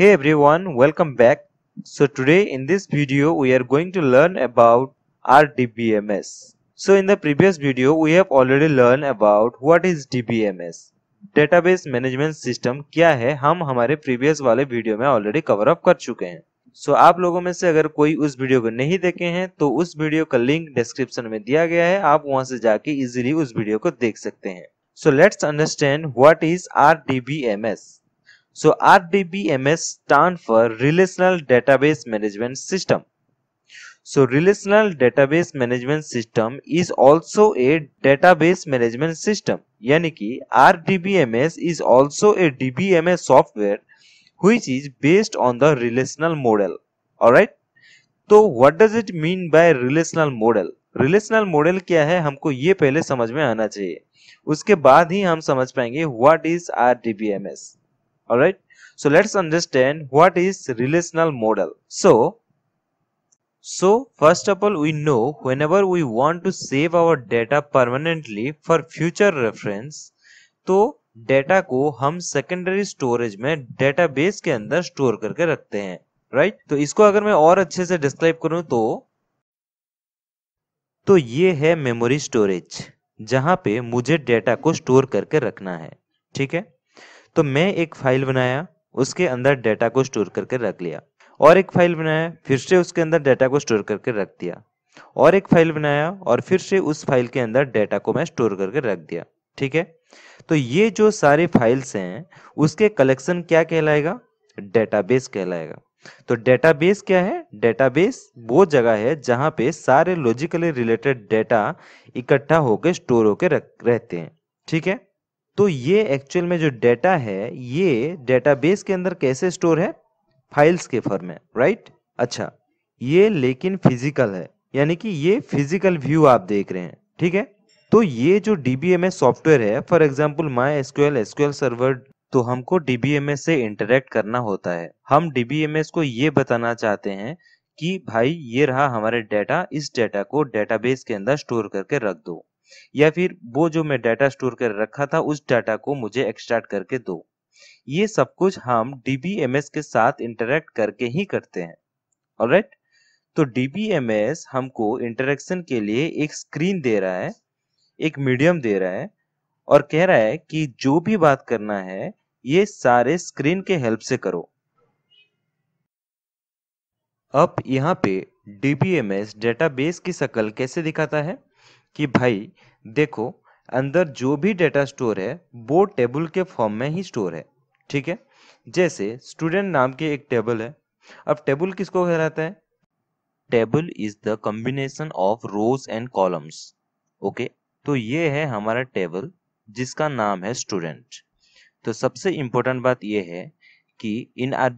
Hey everyone, welcome back. So today in this video we are going to learn about RDBMS. So in the previous video we have already learned about what is DBMS. database management system क्या है हम हमारे previous वाले video में already cover up कर चुके हैं सो so, आप लोगों में से अगर कोई उस वीडियो को नहीं देखे हैं तो उस वीडियो का लिंक डिस्क्रिप्शन में दिया गया है आप वहां से जाके इजीली उस वीडियो को देख सकते हैं so let's understand what is R D B M S So RDBMS stand for Relational Database Management System. So Relational Database Management System is also a database management system. यानी कि RDBMS is also a DBMS software which is based on the relational model. Alright? तो what does it mean by relational model? Relational model क्या है हमको ये पहले समझ में आना चाहिए उसके बाद ही हम समझ पाएंगे what is R D B M S all right so let's understand what is relational model so so first of all we know whenever we want to save our data permanently for future reference to data ko hum secondary storage mein database ke andar store karke rakhte hain right to isko agar main aur acche se describe karu to to ye hai memory storage jahan pe mujhe data ko store karke rakhna hai theek hai तो मैं एक file बनाया उसके अंदर data को store करके रख लिया और एक फाइल बनाया फिर से उसके अंदर डेटा को स्टोर करके रख दिया और एक फाइल बनाया और फिर से उस फाइल के अंदर डेटा को मैं स्टोर करके रख दिया ठीक है तो ये जो सारे फाइल्स हैं उसके कलेक्शन क्या कहलाएगा डेटाबेस कहलाएगा तो डेटाबेस क्या है डेटाबेस वो जगह है जहां पे सारे लॉजिकली रिलेटेड डेटा इकट्ठा होकर स्टोर होकर रहते हैं ठीक है तो ये एक्चुअल में जो डेटा है ये डेटाबेस के अंदर कैसे स्टोर है फाइल्स के फॉर्म में राइट अच्छा ये लेकिन फिजिकल है यानी कि ये फिजिकल व्यू आप देख रहे हैं ठीक है तो ये जो डीबीएमएस सॉफ्टवेयर है for example my SQL SQL server तो हमको डीबीएमएस से इंटरेक्ट करना होता है हम डीबीएमएस को ये बताना चाहते हैं कि भाई ये रहा हमारे डेटा इस डेटा को डेटाबेस के अंदर स्टोर करके रख दो या फिर वो जो मैं डाटा स्टोर कर रखा था उस डाटा को मुझे एक्सट्रैक्ट करके दो ये सब कुछ हम डीबीएमएस के साथ इंटरेक्ट करके ही करते हैं ऑलराइट तो DBMS हमको इंटरेक्शन के लिए एक स्क्रीन दे रहा है एक मीडियम दे रहा है और कह रहा है कि जो भी बात करना है ये सारे स्क्रीन के हेल्प से करो अब यहाँ पे DBMS डेटाबेस की शक्ल कैसे दिखाता है कि भाई देखो अंदर जो भी डेटा स्टोर है वो टेबल के फॉर्म में ही स्टोर है ठीक है जैसे स्टूडेंट नाम के एक टेबल है अब टेबल किसको कहलाता है table is the combination of rows and columns okay तो ये है हमारा टेबल जिसका नाम है स्टूडेंट तो सबसे इम्पोर्टेंट बात यह है कि इन आर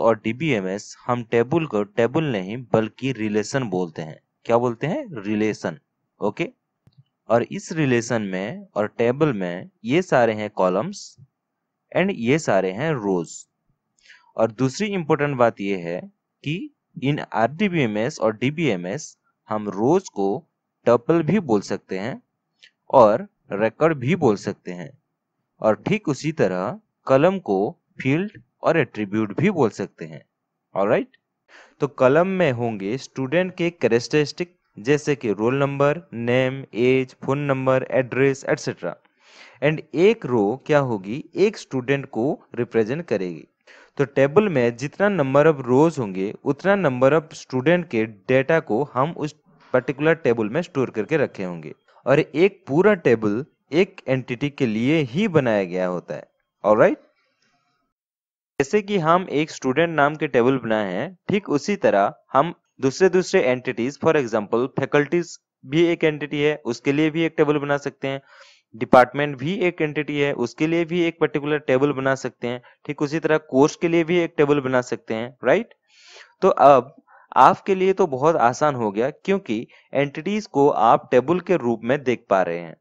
और डीबीएमएस हम टेबल को टेबल नहीं बल्कि रिलेशन बोलते हैं क्या बोलते हैं रिलेशन ओके और इस रिलेशन में और टेबल में ये सारे हैं कॉलम्स एंड ये सारे हैं रोज और दूसरी इंपॉर्टेंट बात ये है कि इन आर और डी हम रोज को टपल भी बोल सकते हैं और रिकॉर्ड भी बोल सकते हैं और ठीक उसी तरह कलम को फील्ड और एट्रीब्यूट भी बोल सकते हैं ऑलराइट right? तो कलम में होंगे स्टूडेंट के करेस्टरिस्टिक जैसे कि roll number name age phone number address etcetera and एक रो क्या होगी एक स्टूडेंट को रिप्रेजेंट करेगी तो टेबल में जितना नंबर ऑफ रोज होंगे उतना नंबर ऑफ स्टूडेंट के डेटा को हम उस पर्टिकुलर टेबल में स्टोर करके रखे होंगे और एक पूरा टेबल एक एंटिटी के लिए ही बनाया गया होता है और राइट जैसे कि हम एक स्टूडेंट नाम के टेबल बनाए हैं ठीक उसी तरह हम दूसरे दूसरे एंटिटीज फॉर एग्जाम्पल फैकल्टीज भी एक एंटिटी है उसके लिए भी एक टेबल बना सकते हैं डिपार्टमेंट भी एक एंटिटी है उसके लिए भी एक पर्टिकुलर टेबल बना सकते हैं ठीक उसी तरह कोर्स के लिए भी एक टेबल बना सकते हैं राइट तो अब आपके लिए तो बहुत आसान हो गया क्योंकि एंटिटीज को आप टेबल के रूप में देख पा रहे हैं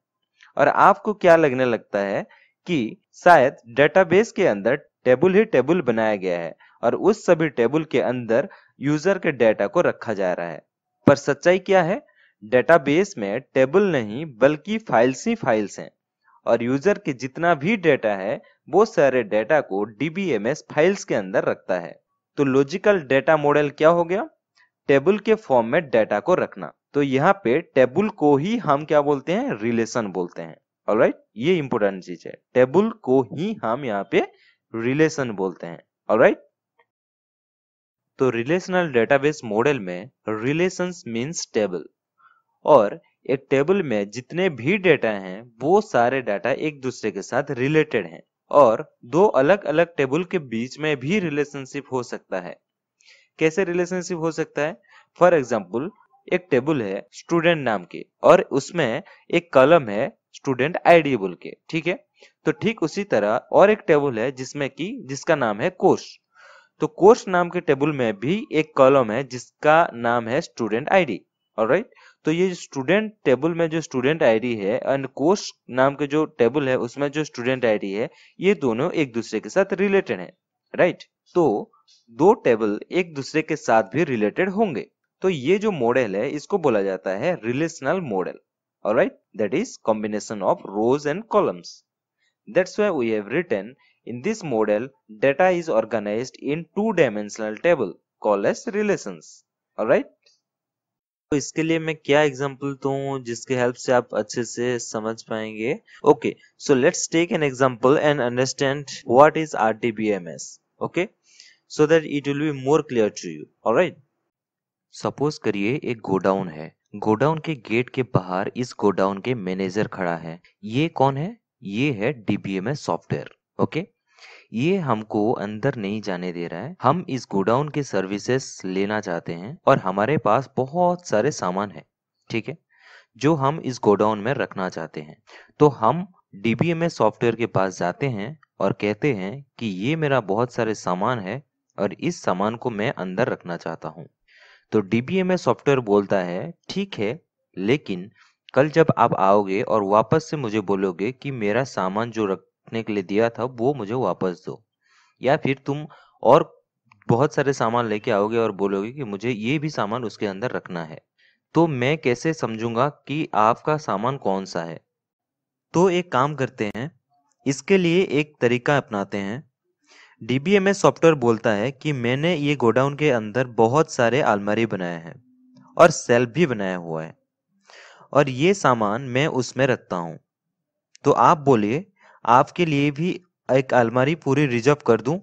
और आपको क्या लगने लगता है कि शायद डेटाबेस के अंदर टेबल ही टेबल बनाया गया है और उस सभी टेबल के अंदर यूजर के डेटा को रखा जा रहा है पर सच्चाई क्या है डेटाबेस में टेबल नहीं बल्कि फाइल्स ही फाइल्स हैं और यूजर के जितना भी डेटा है वो सारे डेटा को डीबीएमएस फाइल्स के अंदर रखता है तो लॉजिकल डेटा मॉडल क्या हो गया टेबल के फॉर्म में डेटा को रखना तो यहाँ पे टेबल को ही हम क्या बोलते हैं रिलेशन बोलते हैं और right? ये इंपॉर्टेंट चीज है टेबल को ही हम यहाँ पे रिलेशन बोलते हैं और right? तो रिलेशनल डेटाबेस मॉडल में रिलेशन मीन्स टेबल और एक टेबल में जितने भी डेटा हैं वो सारे डाटा एक दूसरे के साथ रिलेटेड हैं और दो अलग अलग टेबल के बीच में भी रिलेशनशिप हो सकता है कैसे रिलेशनशिप हो सकता है फॉर एग्जाम्पल एक टेबल है स्टूडेंट नाम के और उसमें एक कलम है स्टूडेंट आईडी बोल के ठीक है तो ठीक उसी तरह और एक टेबल है जिसमें की जिसका नाम है कोर्स तो कोर्स नाम के टेबल में भी एक कॉलम है जिसका नाम है स्टूडेंट आईडी राइट तो ये स्टूडेंट टेबल में जो स्टूडेंट आईडी है एंड कोर्स नाम के जो टेबल है उसमें जो स्टूडेंट आईडी है ये दोनों एक दूसरे के साथ रिलेटेड है राइट तो दो टेबल एक दूसरे के साथ भी रिलेटेड होंगे तो ये जो मॉडल है इसको बोला जाता है relational model right that is combination of rows and columns that's we have have In this model, data is organized in two-dimensional table called as relations. All Alright? तो इसके लिए मैं क्या एग्जांपल दूं जिसके हेल्प से आप अच्छे से समझ पाएंगे okay so let's take an example and understand what is RDBMS okay so that it will be more clear to you alright suppose करिए एक गोडाउन है गोडाउन के गेट के बाहर इस गोडाउन के मैनेजर खड़ा है ये कौन है ये है डीबीएमएस सॉफ्टवेयर ओके ये हमको अंदर नहीं जाने दे रहा है हम इस गोडाउन के सर्विसेस लेना चाहते हैं और हमारे पास बहुत सारे सामान है ठीक है जो हम इस गोडाउन में रखना चाहते हैं तो हम डीबीएमएस सॉफ्टवेयर के पास जाते हैं और कहते हैं कि ये मेरा बहुत सारे सामान है और इस सामान को मैं अंदर रखना चाहता हूँ तो डीबीएमएस सॉफ्टवेयर बोलता है ठीक है लेकिन कल जब आप आओगे और वापस से मुझे बोलोगे कि मेरा सामान जो रख रखने के लिए दिया था वो मुझे वापस दो या फिर तुम और बहुत सारे सामान लेके आओगे और बोलोगे कि मुझे ये भी सामान उसके अंदर रखना है तो मैं कैसे समझूंगा कि आपका सामान कौन सा है तो एक काम करते हैं इसके लिए एक तरीका अपनाते हैं डीबीएमएस सॉफ्टवेयर बोलता है कि मैंने ये गोडाउन के अंदर बहुत सारे आलमारी बनाए हैं और सेल्फ भी बनाया हुआ है और ये सामान मैं उसमें रखता हूँ तो आप बोलिए आपके लिए भी एक अलमारी पूरी रिजर्व कर दूं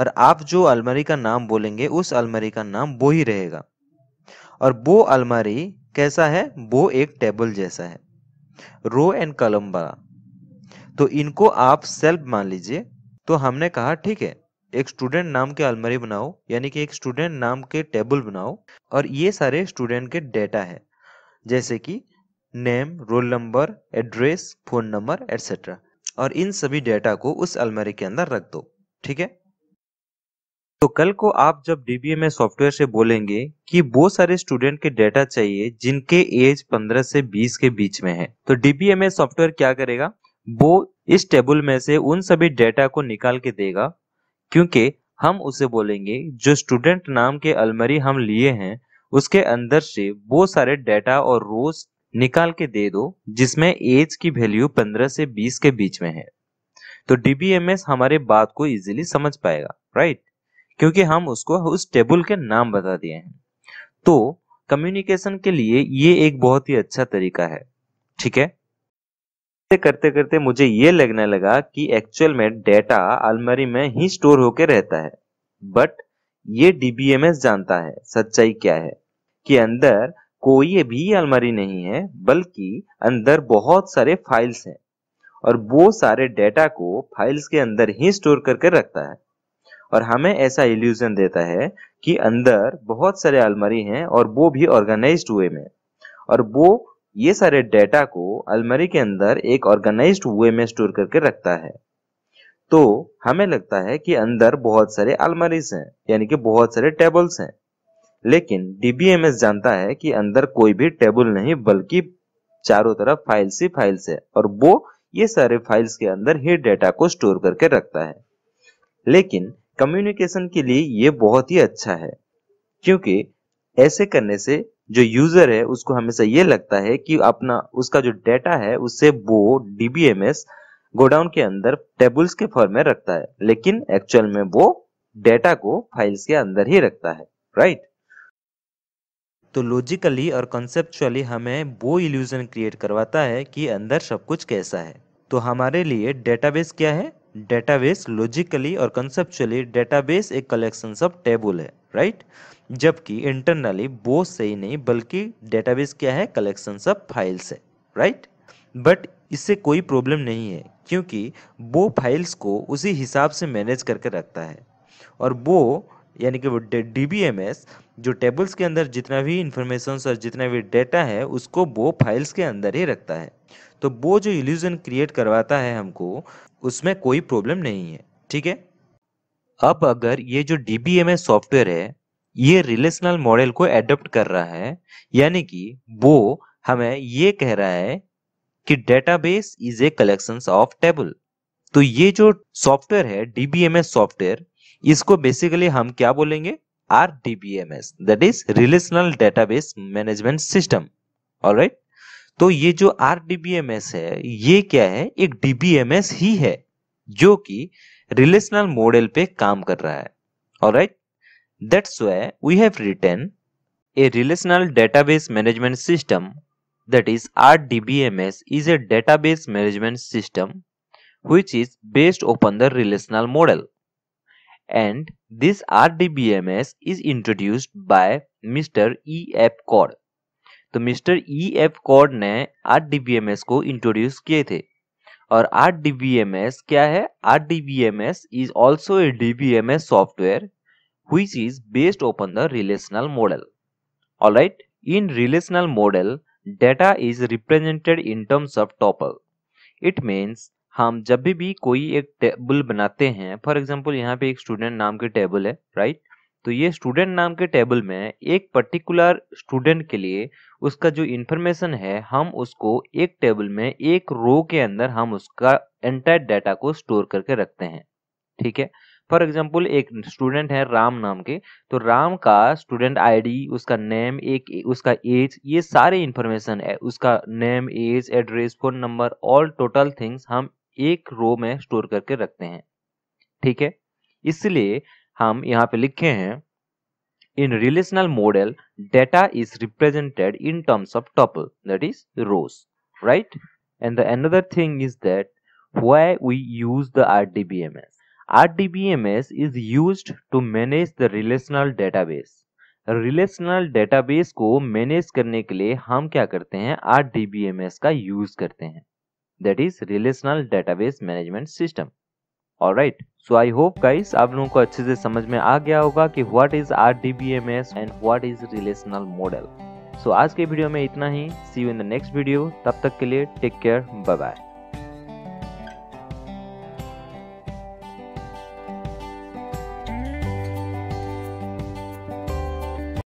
और आप जो अलमारी का नाम बोलेंगे उस अलमारी का नाम वो ही रहेगा और वो अलमारी कैसा है वो एक टेबल जैसा है रो एंड कलम वाला तो इनको आप सेल्फ मान लीजिए तो हमने कहा ठीक है एक स्टूडेंट नाम के अलमारी बनाओ यानी कि एक स्टूडेंट नाम के टेबल बनाओ और ये सारे स्टूडेंट के डेटा है जैसे कि name roll number address phone number etcetera और इन सभी डेटा को उस अलमारी के अंदर रख दो ठीक है तो कल को आप जब डीबीएमए सॉफ्टवेयर से बोलेंगे कि वो सारे स्टूडेंट के डेटा चाहिए जिनके एज 15 से 20 के बीच में है तो डीबीएमए सॉफ्टवेयर क्या करेगा वो इस टेबल में से उन सभी डेटा को निकाल के देगा क्योंकि हम उसे बोलेंगे जो स्टूडेंट नाम के अलमरी हम लिए हैं उसके अंदर से वो सारे डेटा और रोज निकाल के दे दो जिसमें एज की वैल्यू 15 से 20 के बीच में है तो डीबीएमएस हमारे बात को इजीली समझ पाएगा राइट क्योंकि हम उसको उस टेबल के नाम बता दिए हैं तो कम्युनिकेशन के लिए ये एक बहुत ही अच्छा तरीका है ठीक है करते करते मुझे ये लगने लगा कि एक्चुअल में डेटा अलमारी में ही स्टोर होकर रहता है बट ये डीबीएमएस जानता है सच्चाई क्या है कि अंदर कोई भी अलमारी नहीं है बल्कि अंदर बहुत सारे फाइल्स हैं और वो सारे डेटा को फाइल्स के अंदर ही स्टोर करके रखता है और हमें ऐसा इल्यूजन देता है कि अंदर बहुत सारे अलमारी हैं और वो भी ऑर्गेनाइज्ड हुए में और वो ये सारे डेटा को अलमारी के अंदर एक ऑर्गेनाइज्ड वे में स्टोर करके रखता है तो हमें लगता है कि अंदर बहुत सारे अलमारीज हैं यानी कि बहुत सारे टेबल्स हैं लेकिन डीबीएमएस जानता है कि अंदर कोई भी टेबल नहीं बल्कि चारों तरफ फाइल्स ही फाइल्स है और वो ये सारे फाइल्स के अंदर ही डेटा को स्टोर करके रखता है लेकिन कम्युनिकेशन के लिए ये बहुत ही अच्छा है क्योंकि ऐसे करने से जो यूजर है उसको हमेशा ये लगता है कि अपना उसका जो डेटा है उससे वो डीबीएमएस गोडाउन के अंदर टेबल्स के फॉर्म में रखता है लेकिन एक्चुअल में वो डेटा को फाइल्स के अंदर ही रखता है राइट तो लॉजिकली और कंसेप्चुअली हमें वो इल्यूजन क्रिएट करवाता है कि अंदर सब कुछ कैसा है तो हमारे लिए डेटाबेस क्या है डेटाबेस लॉजिकली और कंसेप्चुअली डेटाबेस एक कलेक्शन ऑफ टेबल है राइट जबकि इंटरनली वो सही नहीं बल्कि डेटाबेस क्या है कलेक्शन ऑफ फाइल्स है राइट बट इससे कोई प्रॉब्लम नहीं है क्योंकि वो फाइल्स को उसी हिसाब से मैनेज करके रखता है और वो यानी कि वो डीबीएमएस जो टेबल्स के अंदर जितना भी इंफॉर्मेशन और जितना भी डेटा है उसको वो फाइल्स के अंदर ही रखता है तो वो जो इल्यूजन क्रिएट करवाता है हमको उसमें कोई प्रॉब्लम नहीं है ठीक है अब अगर ये जो एस सॉफ्टवेयर है ये रिलेशनल मॉडल को एडोप्ट कर रहा है यानी कि वो हमें ये कह रहा है कि database is a collection of table तो ये जो सॉफ्टवेयर है डीबीएमएस सॉफ्टवेयर इसको बेसिकली हम क्या बोलेंगे R DBMS that is relational database management system right तो ये जो आर डीबीएमएस है ये क्या है एक एस ही है जो कि रिलेशनल मॉडल पे काम कर रहा है alright that's way we have written system that is R D B M S is a database management system which is based upon the relational model and this RDBMS is introduced by mister E F Codd तो mister E F Codd ने R को introduce किए थे और R क्या है R is also a DBMS software which is based upon the relational model. Alright, in relational model, data is represented in terms of tuple. It means हम जब भी भी कोई एक टेबल बनाते हैं फॉर एग्जाम्पल यहाँ पे एक स्टूडेंट नाम के टेबल है राइट तो ये स्टूडेंट नाम के टेबल में एक पर्टिकुलर स्टूडेंट के लिए उसका जो इन्फॉर्मेशन है हम उसको एक टेबल में एक रो के अंदर हम उसका एंटायर डाटा को स्टोर करके रखते हैं ठीक है फॉर एग्जाम्पल एक स्टूडेंट है राम नाम के तो राम का स्टूडेंट आईडी उसका नेम एक उसका एज ये सारे इन्फॉर्मेशन है उसका name age address phone number all total things हम एक रो में स्टोर करके रखते हैं ठीक है इसलिए हम यहाँ पे लिखे हैं in relational model data is represented in terms of tuple that is rows right and the another thing is that why we use the R D B M S R D B M S is use to manage the relational database relational database को manage करने के लिए हम क्या करते हैं R D B M S का use करते हैं that is relational database management system और right so I hope guys आप लोगों को अच्छे से समझ में आ गया होगा कि what is R D B M S and what is relational model so आज के वीडियो में इतना ही see you in the next video तब तक के लिए टेक केयर बाय बाय